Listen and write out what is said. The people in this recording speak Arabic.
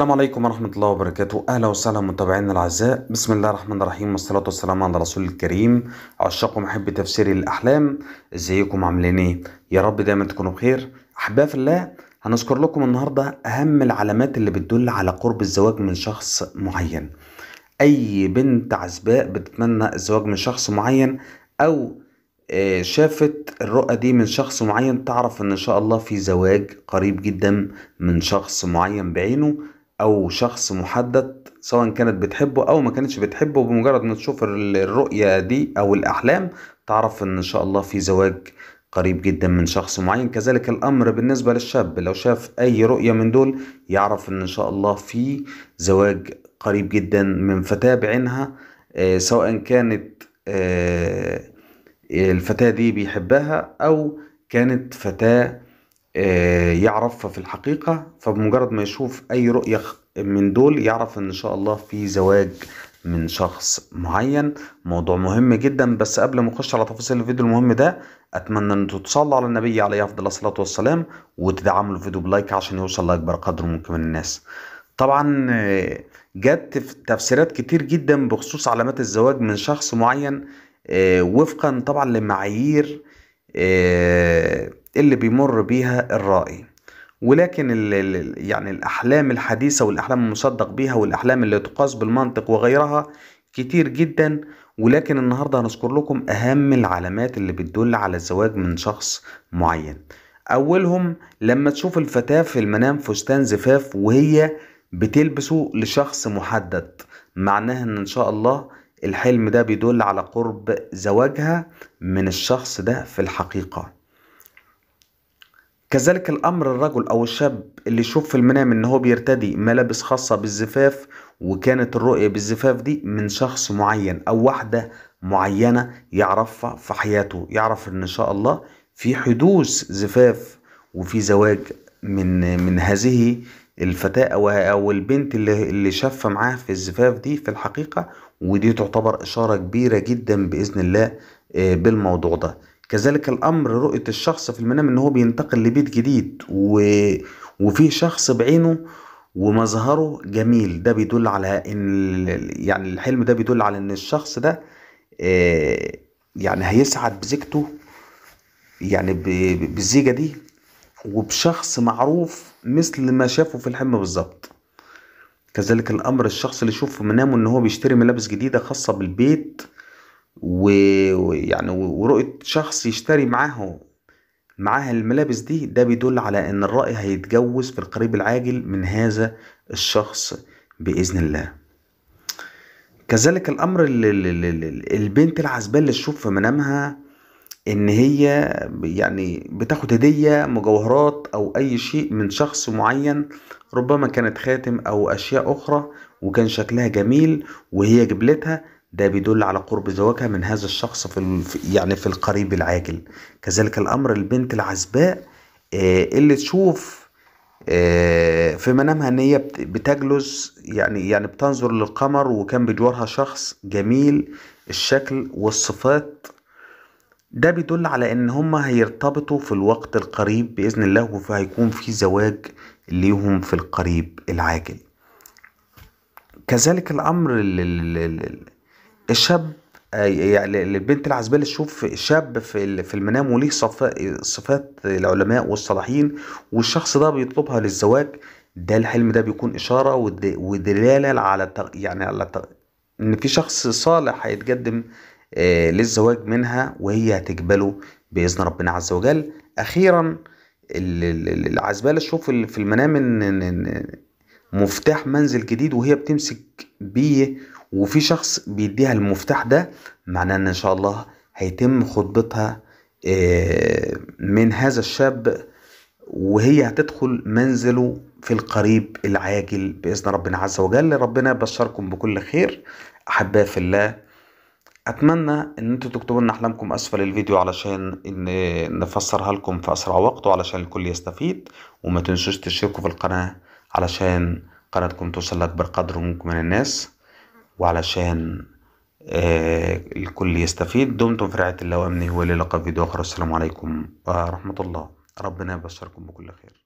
السلام عليكم ورحمة الله وبركاته أهلا وسهلا متابعينا الأعزاء بسم الله الرحمن الرحيم والصلاة والسلام على رسول الكريم عشاق ومحب تفسير الأحلام ازيكم عاملين ايه يا رب دايما تكونوا بخير أحباء في الله هنذكر لكم النهاردة أهم العلامات اللي بتدل على قرب الزواج من شخص معين أي بنت عزباء بتتمنى الزواج من شخص معين أو آه، شافت الرؤى دي من شخص معين تعرف ان شاء الله في زواج قريب جدا من شخص معين بعينه او شخص محدد سواء كانت بتحبه او ما كانتش بتحبه بمجرد ما تشوف الرؤية دي او الاحلام تعرف ان شاء الله في زواج قريب جدا من شخص معين كذلك الامر بالنسبة للشاب لو شاف اي رؤية من دول يعرف ان شاء الله في زواج قريب جدا من فتاة بعينها آه، سواء كانت آه، الفتاة دي بيحبها أو كانت فتاة آه، يعرفها في الحقيقة فبمجرد ما يشوف أي رؤية من دول يعرف إن شاء الله في زواج من شخص معين موضوع مهم جدا بس قبل ما أخش على تفاصيل الفيديو المهم ده اتمنى ان تصلوا على النبي عليه افضل الصلاه والسلام وتدعموا الفيديو بلايك عشان يوصل لاكبر قدر ممكن من الناس طبعا آه، جت تفسيرات كتير جدا بخصوص علامات الزواج من شخص معين آه، وفقا طبعا لمعايير آه، اللي بيمر بيها الرائي ولكن ال يعني الأحلام الحديثة والأحلام المصدق بيها والأحلام اللي تقاس بالمنطق وغيرها كتير جدا ولكن النهاردة هنذكر لكم أهم العلامات اللي بتدل على الزواج من شخص معين أولهم لما تشوف الفتاة في المنام فستان زفاف وهي بتلبسه لشخص محدد معناها ان ان شاء الله الحلم ده بيدل على قرب زواجها من الشخص ده في الحقيقة كذلك الأمر الرجل أو الشاب اللي يشوف في المنام إن هو بيرتدي ملابس خاصة بالزفاف وكانت الرؤية بالزفاف دي من شخص معين أو واحدة معينة يعرفها في حياته يعرف إن شاء الله في حدوث زفاف وفي زواج من من هذه الفتاة أو البنت اللي اللي شافة معاه في الزفاف دي في الحقيقة ودي تعتبر إشارة كبيرة جدا بإذن الله آه، بالموضوع ده كذلك الأمر رؤية الشخص في المنام إن هو بينتقل لبيت جديد و... وفي شخص بعينه ومظهره جميل ده بيدل على إن يعني الحلم ده بيدل على إن الشخص ده آه، يعني هيسعد بزيجته يعني بالزيجة دي وبشخص معروف مثل ما شافه في الحلم بالظبط كذلك الامر الشخص اللي يشوف في منامه ان هو بيشتري ملابس جديده خاصه بالبيت ويعني ورؤيه شخص يشتري معاه معاه الملابس دي ده بيدل على ان الرأي هيتجوز في القريب العاجل من هذا الشخص بإذن الله كذلك الأمر البنت العزبان اللي تشوف في منامها ان هي يعني بتاخد هدية مجوهرات او اي شيء من شخص معين ربما كانت خاتم او اشياء اخرى وكان شكلها جميل وهي جبلتها ده بيدل على قرب زواجها من هذا الشخص في يعني في القريب العاجل كذلك الامر البنت العزباء آه، اللي تشوف آه، في منامها ان هي بتجلس يعني يعني بتنظر للقمر وكان بجوارها شخص جميل الشكل والصفات ده بيدل على ان هما هيرتبطوا في الوقت القريب باذن الله وهيكون في زواج ليهم في القريب العاجل كذلك الامر الشاب يعني البنت العزباء اللي تشوف شاب في في المنام وليه صفات العلماء والصالحين والشخص ده بيطلبها للزواج ده الحلم ده بيكون اشاره ودلاله على يعني على ان في شخص صالح هيتقدم آه، للزواج منها وهي هتقبله باذن ربنا عز وجل اخيرا العزبالة تشوف في المنام ان مفتاح منزل جديد وهي بتمسك بيه وفي شخص بيديها المفتاح ده معناه ان ان شاء الله هيتم خطبتها آه، من هذا الشاب وهي هتدخل منزله في القريب العاجل باذن ربنا عز وجل ربنا يبشركم بكل خير احباء في الله اتمنى ان انتوا تكتبوا لنا احلامكم اسفل الفيديو علشان ان نفسرها لكم في اسرع وقت وعلشان الكل يستفيد وما تنسوش تشتركوا في القناه علشان قناتكم توصل لاكبر قدر ممكن من الناس وعلشان آه الكل يستفيد دمتم في رعايه الله وامنه ولي لقاء فيديو اخر السلام عليكم ورحمه الله ربنا يبشركم بكل خير